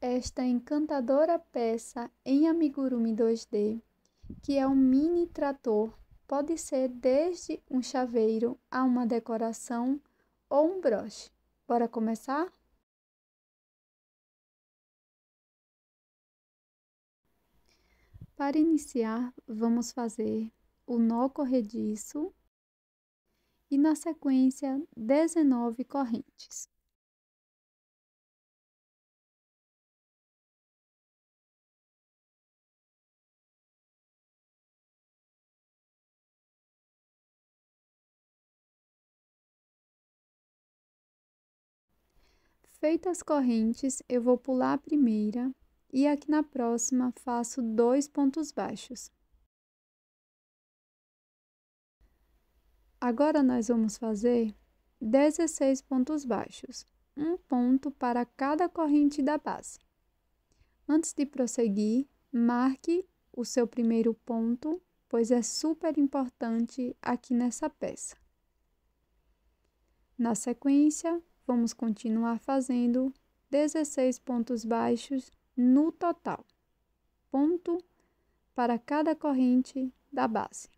esta encantadora peça em amigurumi 2D, que é um mini trator, pode ser desde um chaveiro a uma decoração ou um broche. Bora começar? Para iniciar, vamos fazer o nó corrediço e, na sequência, 19 correntes. Feitas as correntes, eu vou pular a primeira e aqui na próxima faço dois pontos baixos. Agora nós vamos fazer 16 pontos baixos, um ponto para cada corrente da base. Antes de prosseguir, marque o seu primeiro ponto, pois é super importante aqui nessa peça. Na sequência, vamos continuar fazendo 16 pontos baixos no total, ponto para cada corrente da base.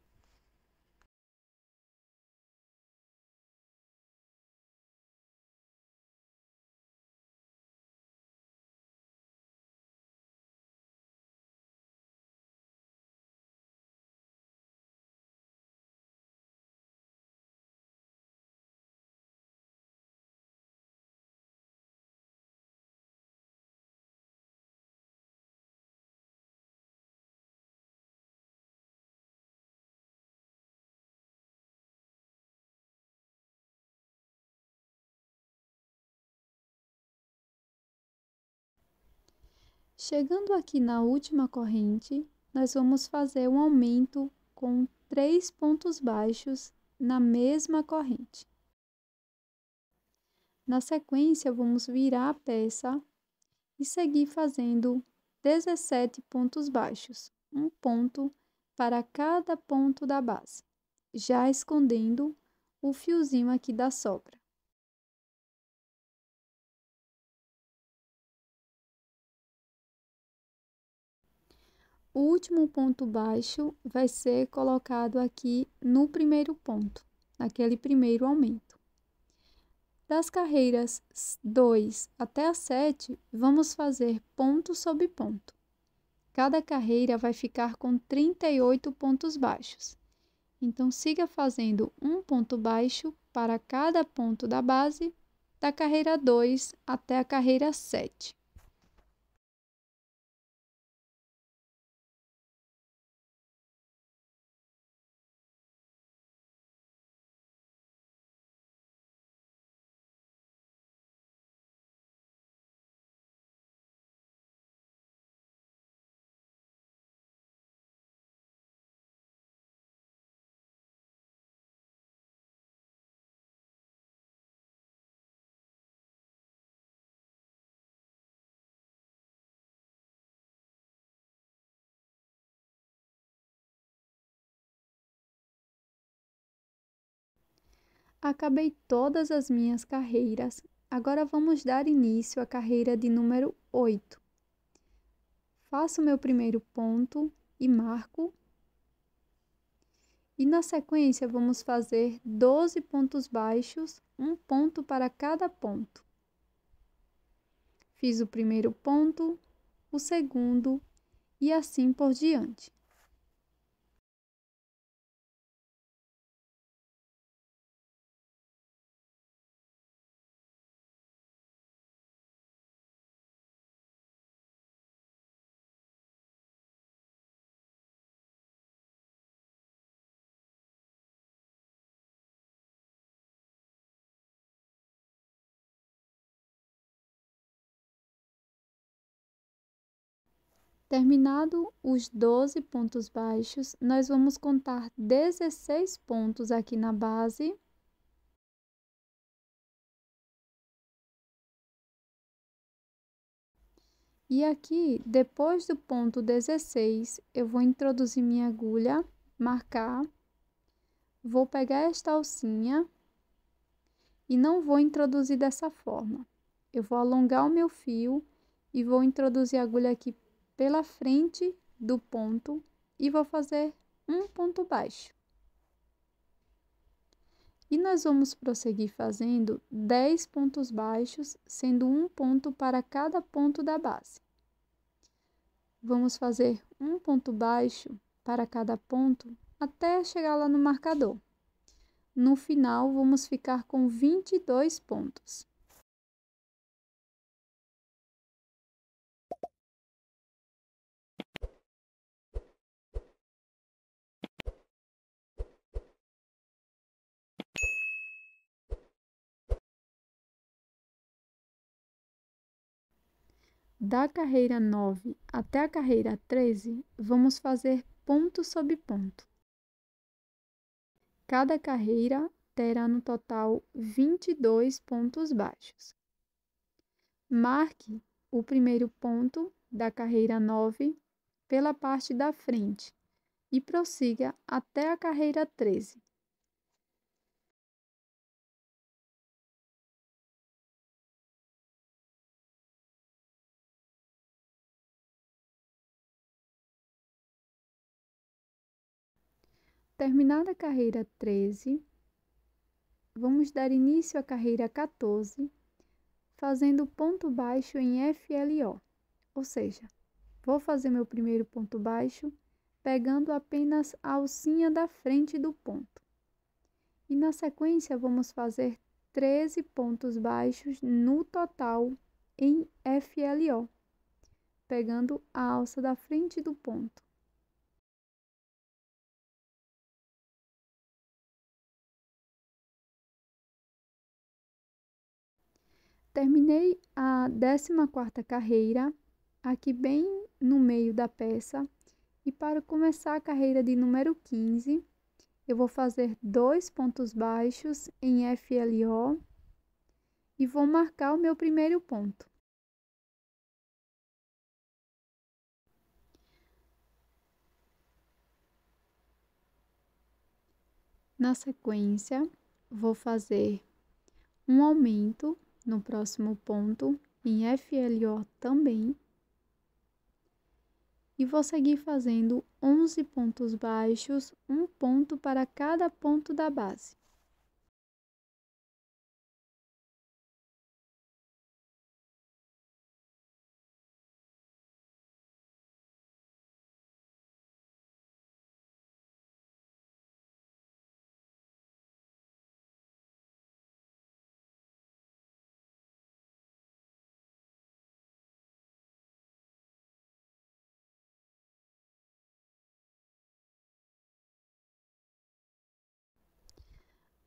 Chegando aqui na última corrente, nós vamos fazer um aumento com três pontos baixos na mesma corrente. Na sequência, vamos virar a peça e seguir fazendo 17 pontos baixos, um ponto para cada ponto da base, já escondendo o fiozinho aqui da sobra. o último ponto baixo vai ser colocado aqui no primeiro ponto, naquele primeiro aumento. Das carreiras 2 até a 7, vamos fazer ponto sobre ponto. Cada carreira vai ficar com 38 pontos baixos. Então, siga fazendo um ponto baixo para cada ponto da base, da carreira 2 até a carreira 7. Acabei todas as minhas carreiras, agora vamos dar início à carreira de número 8. Faço meu primeiro ponto e marco. E na sequência vamos fazer 12 pontos baixos, um ponto para cada ponto. Fiz o primeiro ponto, o segundo e assim por diante. Terminado os 12 pontos baixos, nós vamos contar 16 pontos aqui na base. E aqui, depois do ponto 16, eu vou introduzir minha agulha, marcar, vou pegar esta alcinha e não vou introduzir dessa forma. Eu vou alongar o meu fio e vou introduzir a agulha aqui pela frente do ponto e vou fazer um ponto baixo. E nós vamos prosseguir fazendo 10 pontos baixos, sendo um ponto para cada ponto da base. Vamos fazer um ponto baixo para cada ponto até chegar lá no marcador. No final, vamos ficar com 22 pontos. Da carreira 9 até a carreira 13, vamos fazer ponto sobre ponto. Cada carreira terá no total 22 pontos baixos. Marque o primeiro ponto da carreira 9 pela parte da frente e prossiga até a carreira 13. Terminada a carreira 13, vamos dar início à carreira 14, fazendo ponto baixo em FLO, ou seja, vou fazer meu primeiro ponto baixo pegando apenas a alcinha da frente do ponto. E na sequência, vamos fazer 13 pontos baixos no total em FLO, pegando a alça da frente do ponto. Terminei a 14ª carreira, aqui bem no meio da peça, e para começar a carreira de número 15, eu vou fazer dois pontos baixos em FLO e vou marcar o meu primeiro ponto. Na sequência, vou fazer um aumento no próximo ponto, em FLO também. E vou seguir fazendo 11 pontos baixos, um ponto para cada ponto da base.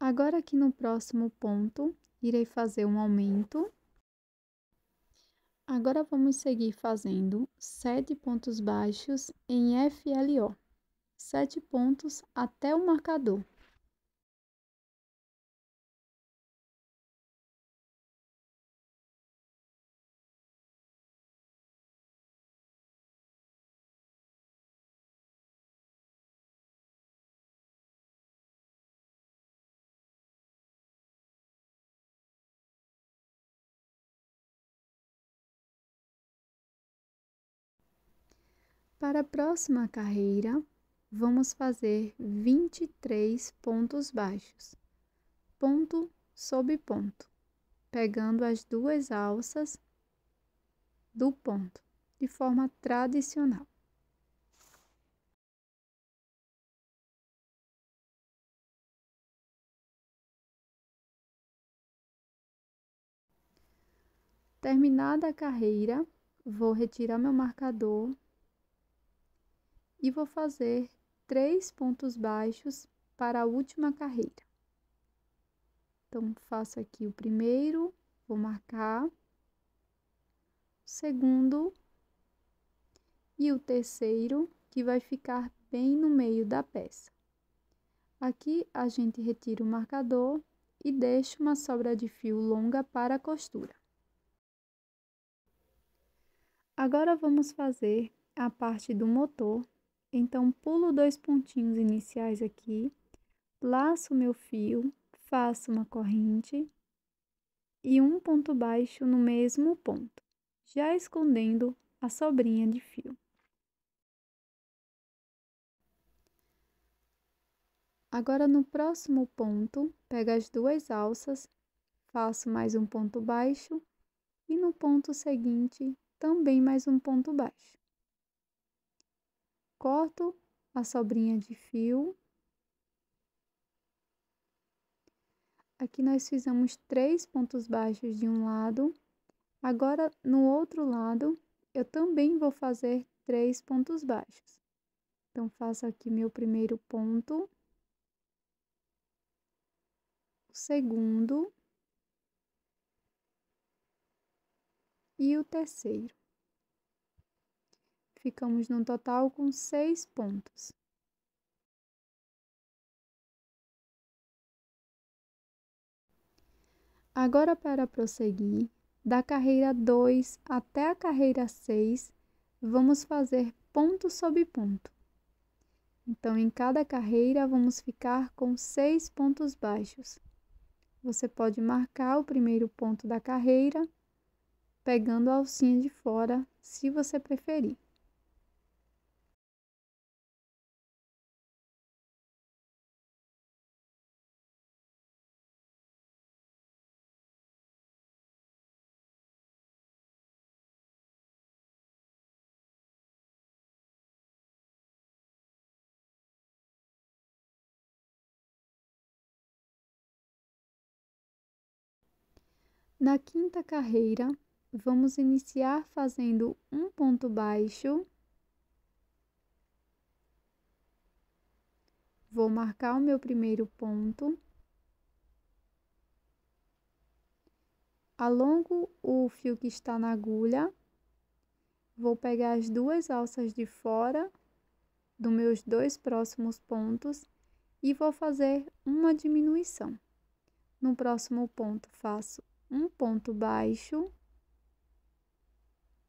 Agora aqui no próximo ponto, irei fazer um aumento. Agora vamos seguir fazendo sete pontos baixos em FLO. Sete pontos até o marcador. Para a próxima carreira, vamos fazer 23 pontos baixos, ponto sobre ponto, pegando as duas alças do ponto, de forma tradicional. Terminada a carreira, vou retirar meu marcador e vou fazer três pontos baixos para a última carreira. Então, faço aqui o primeiro, vou marcar, o segundo e o terceiro, que vai ficar bem no meio da peça. Aqui, a gente retira o marcador e deixa uma sobra de fio longa para a costura. Agora, vamos fazer a parte do motor então, pulo dois pontinhos iniciais aqui, laço meu fio, faço uma corrente e um ponto baixo no mesmo ponto, já escondendo a sobrinha de fio. Agora, no próximo ponto, pego as duas alças, faço mais um ponto baixo e no ponto seguinte também mais um ponto baixo corto a sobrinha de fio. Aqui nós fizemos três pontos baixos de um lado. Agora, no outro lado, eu também vou fazer três pontos baixos. Então, faço aqui meu primeiro ponto. O segundo. E o terceiro ficamos no total com seis pontos. Agora, para prosseguir, da carreira 2 até a carreira 6, vamos fazer ponto sobre ponto. Então, em cada carreira, vamos ficar com seis pontos baixos. Você pode marcar o primeiro ponto da carreira, pegando a alcinha de fora, se você preferir. Na quinta carreira, vamos iniciar fazendo um ponto baixo. Vou marcar o meu primeiro ponto. Alongo o fio que está na agulha. Vou pegar as duas alças de fora dos meus dois próximos pontos e vou fazer uma diminuição. No próximo ponto, faço um ponto baixo,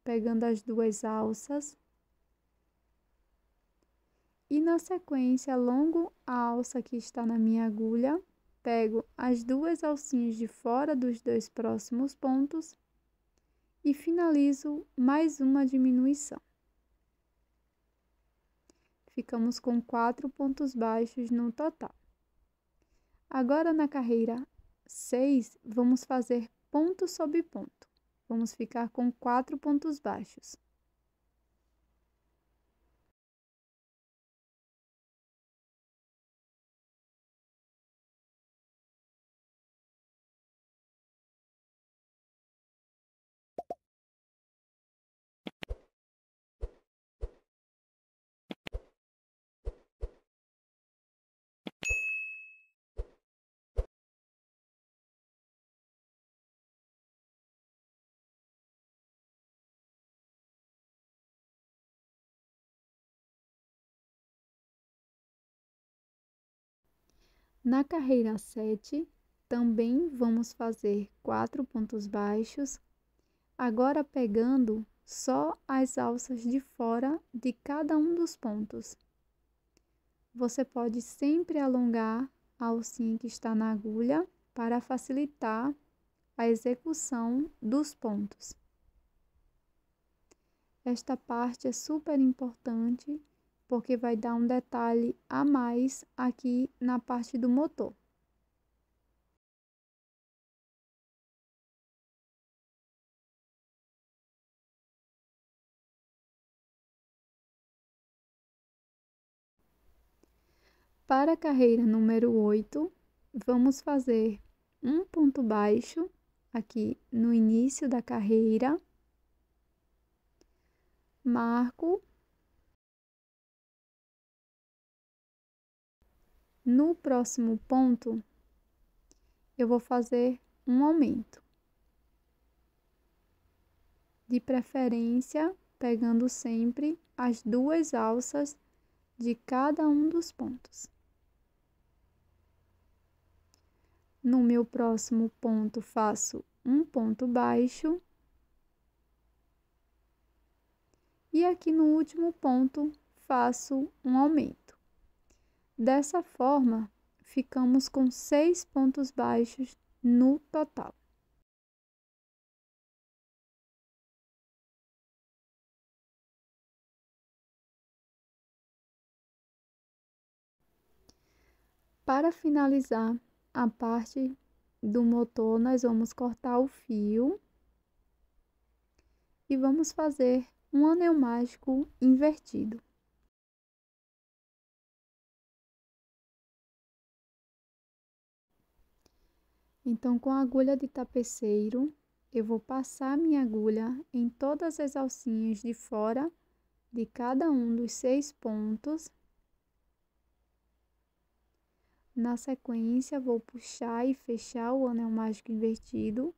pegando as duas alças. E na sequência, alongo a alça que está na minha agulha, pego as duas alcinhas de fora dos dois próximos pontos e finalizo mais uma diminuição. Ficamos com quatro pontos baixos no total. Agora na carreira 6, vamos fazer ponto sob ponto. Vamos ficar com quatro pontos baixos. Na carreira 7, também vamos fazer quatro pontos baixos, agora pegando só as alças de fora de cada um dos pontos. Você pode sempre alongar a alcinha que está na agulha para facilitar a execução dos pontos. Esta parte é super importante porque vai dar um detalhe a mais aqui na parte do motor. Para a carreira número 8, vamos fazer um ponto baixo aqui no início da carreira, marco No próximo ponto, eu vou fazer um aumento. De preferência, pegando sempre as duas alças de cada um dos pontos. No meu próximo ponto, faço um ponto baixo. E aqui no último ponto, faço um aumento. Dessa forma, ficamos com seis pontos baixos no total. Para finalizar a parte do motor, nós vamos cortar o fio e vamos fazer um anel mágico invertido. Então, com a agulha de tapeceiro, eu vou passar minha agulha em todas as alcinhas de fora de cada um dos seis pontos. Na sequência, vou puxar e fechar o anel mágico invertido,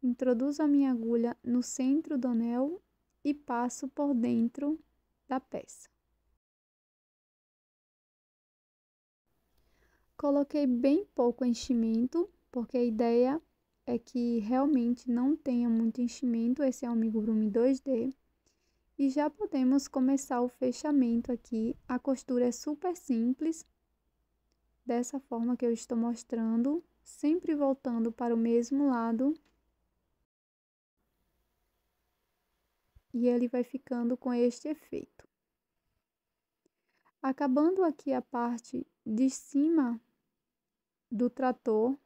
introduzo a minha agulha no centro do anel e passo por dentro da peça. Coloquei bem pouco enchimento porque a ideia é que realmente não tenha muito enchimento esse é o amigurumi 2D. E já podemos começar o fechamento aqui. A costura é super simples, dessa forma que eu estou mostrando, sempre voltando para o mesmo lado. E ele vai ficando com este efeito. Acabando aqui a parte de cima do trator,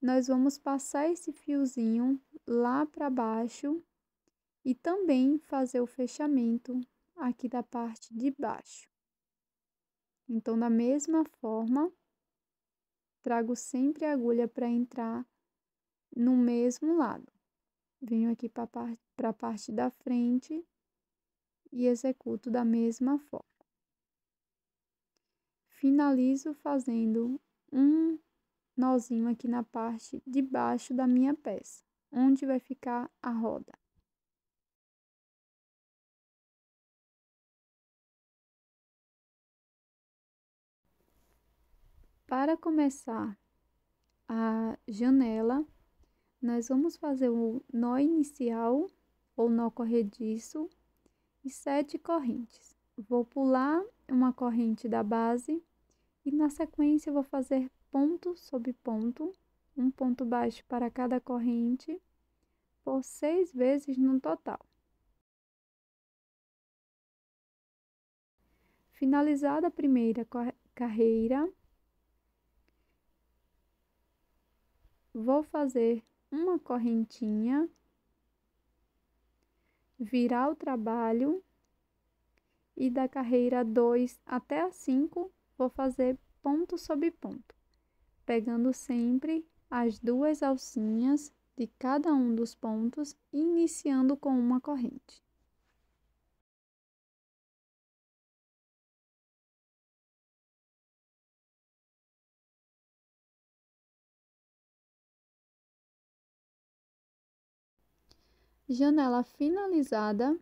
nós vamos passar esse fiozinho lá para baixo e também fazer o fechamento aqui da parte de baixo. Então, da mesma forma, trago sempre a agulha para entrar no mesmo lado. Venho aqui para par a parte da frente e executo da mesma forma. Finalizo fazendo um nozinho aqui na parte de baixo da minha peça, onde vai ficar a roda. Para começar a janela, nós vamos fazer o nó inicial ou nó corrediço e sete correntes. Vou pular uma corrente da base e na sequência vou fazer ponto sobre ponto, um ponto baixo para cada corrente, por seis vezes no total. Finalizada a primeira carreira, vou fazer uma correntinha, virar o trabalho e da carreira 2 até a 5 vou fazer ponto sobre ponto pegando sempre as duas alcinhas de cada um dos pontos iniciando com uma corrente. Janela finalizada,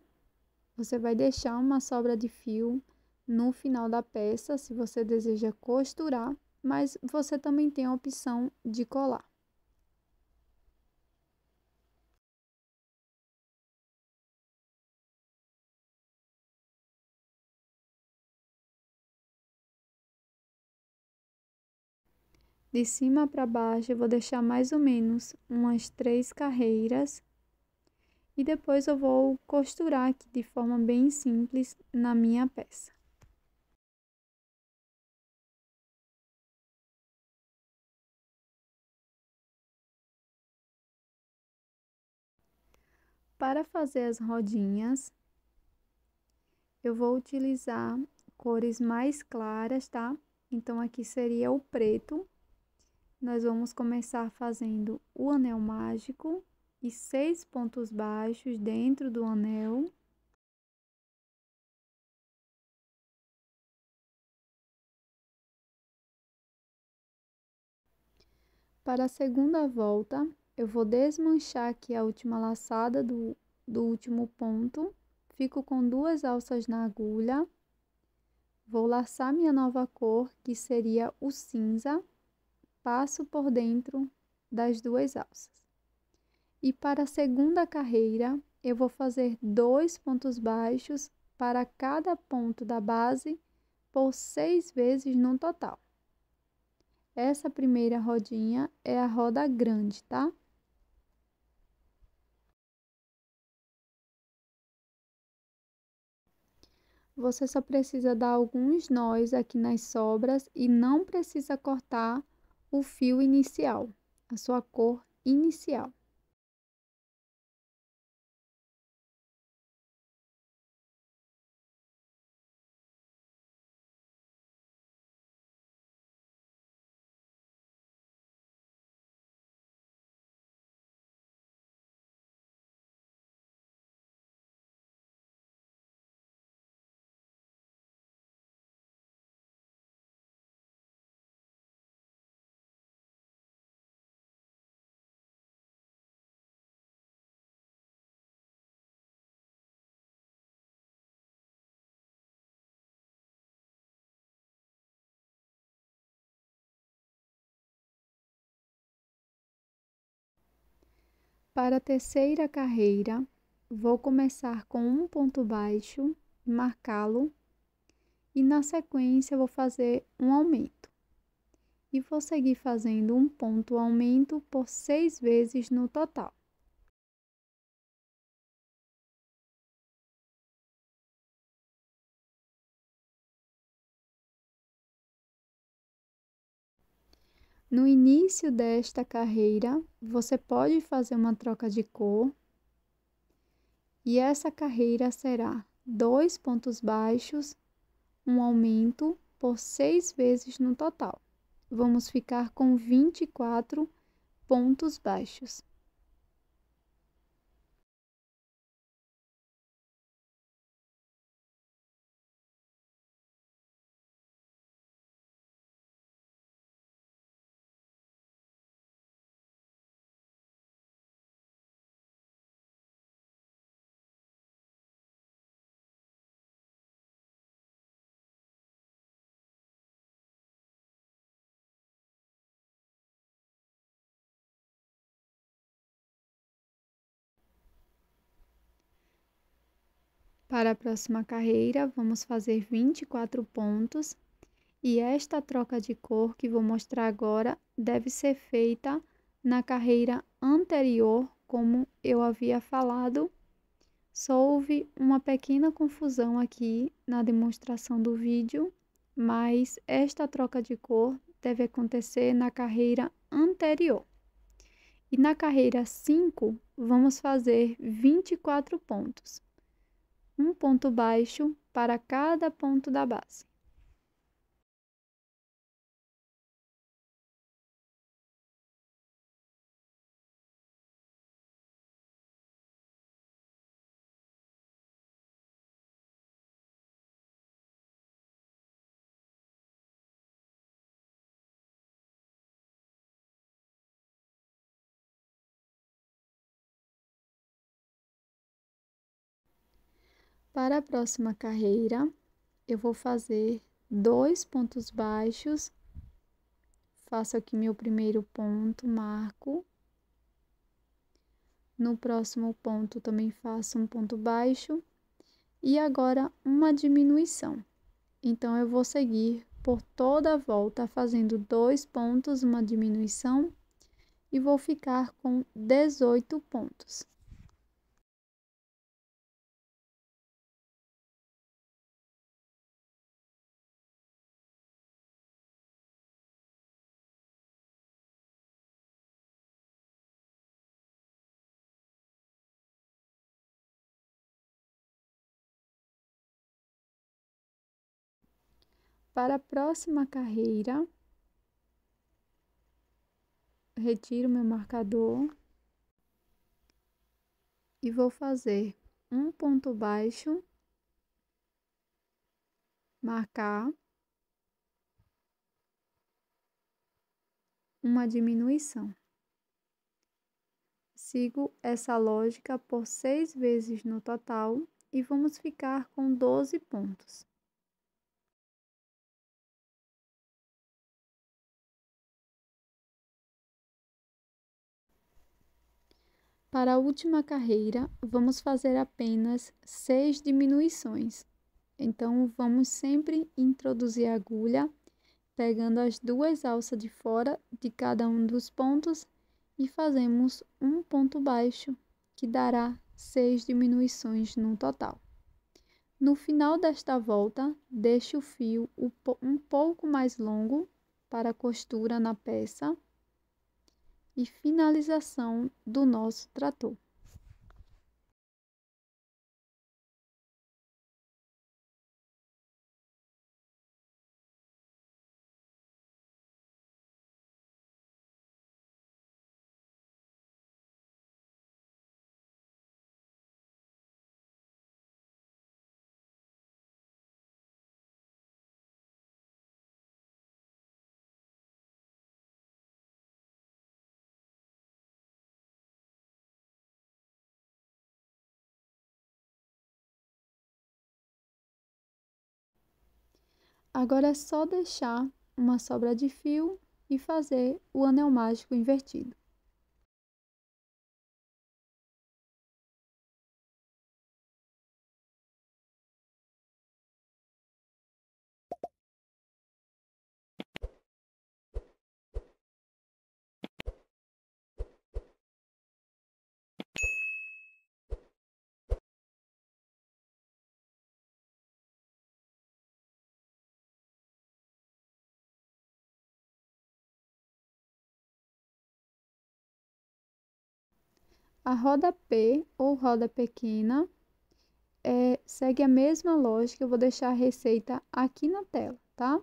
você vai deixar uma sobra de fio no final da peça, se você deseja costurar mas você também tem a opção de colar. De cima para baixo, eu vou deixar mais ou menos umas três carreiras. E depois eu vou costurar aqui de forma bem simples na minha peça. Para fazer as rodinhas, eu vou utilizar cores mais claras, tá? Então, aqui seria o preto. Nós vamos começar fazendo o anel mágico e seis pontos baixos dentro do anel. Para a segunda volta, eu vou desmanchar aqui a última laçada do, do último ponto, fico com duas alças na agulha, vou laçar minha nova cor, que seria o cinza, passo por dentro das duas alças. E para a segunda carreira, eu vou fazer dois pontos baixos para cada ponto da base por seis vezes no total. Essa primeira rodinha é a roda grande, tá? Você só precisa dar alguns nós aqui nas sobras e não precisa cortar o fio inicial, a sua cor inicial. Para a terceira carreira, vou começar com um ponto baixo, marcá-lo e na sequência vou fazer um aumento. E vou seguir fazendo um ponto aumento por seis vezes no total. No início desta carreira, você pode fazer uma troca de cor e essa carreira será dois pontos baixos, um aumento por seis vezes no total. Vamos ficar com 24 pontos baixos. Para a próxima carreira, vamos fazer 24 pontos. E esta troca de cor que vou mostrar agora deve ser feita na carreira anterior, como eu havia falado. Só houve uma pequena confusão aqui na demonstração do vídeo, mas esta troca de cor deve acontecer na carreira anterior. E na carreira 5, vamos fazer 24 pontos um ponto baixo para cada ponto da base. Para a próxima carreira, eu vou fazer dois pontos baixos. Faço aqui meu primeiro ponto, marco. No próximo ponto, também faço um ponto baixo. E agora, uma diminuição. Então, eu vou seguir por toda a volta, fazendo dois pontos, uma diminuição, e vou ficar com 18 pontos. Para a próxima carreira, retiro meu marcador e vou fazer um ponto baixo, marcar uma diminuição. Sigo essa lógica por seis vezes no total e vamos ficar com 12 pontos. Para a última carreira, vamos fazer apenas seis diminuições. Então, vamos sempre introduzir a agulha, pegando as duas alças de fora de cada um dos pontos e fazemos um ponto baixo, que dará seis diminuições no total. No final desta volta, deixe o fio um pouco mais longo para a costura na peça e finalização do nosso trator. Agora é só deixar uma sobra de fio e fazer o anel mágico invertido. A roda P ou roda pequena é, segue a mesma lógica, eu vou deixar a receita aqui na tela, tá?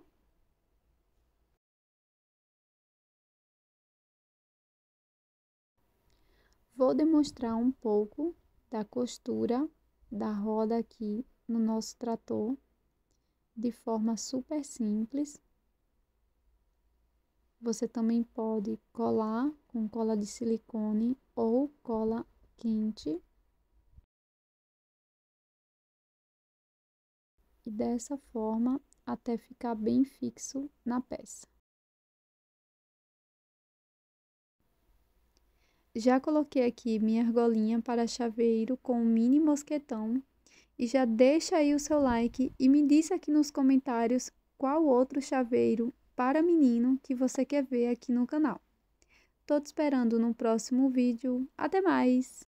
Vou demonstrar um pouco da costura da roda aqui no nosso trator de forma super simples. Você também pode colar com cola de silicone ou cola quente. E dessa forma até ficar bem fixo na peça. Já coloquei aqui minha argolinha para chaveiro com um mini mosquetão e já deixa aí o seu like e me diz aqui nos comentários qual outro chaveiro para menino que você quer ver aqui no canal. Tô te esperando no próximo vídeo. Até mais!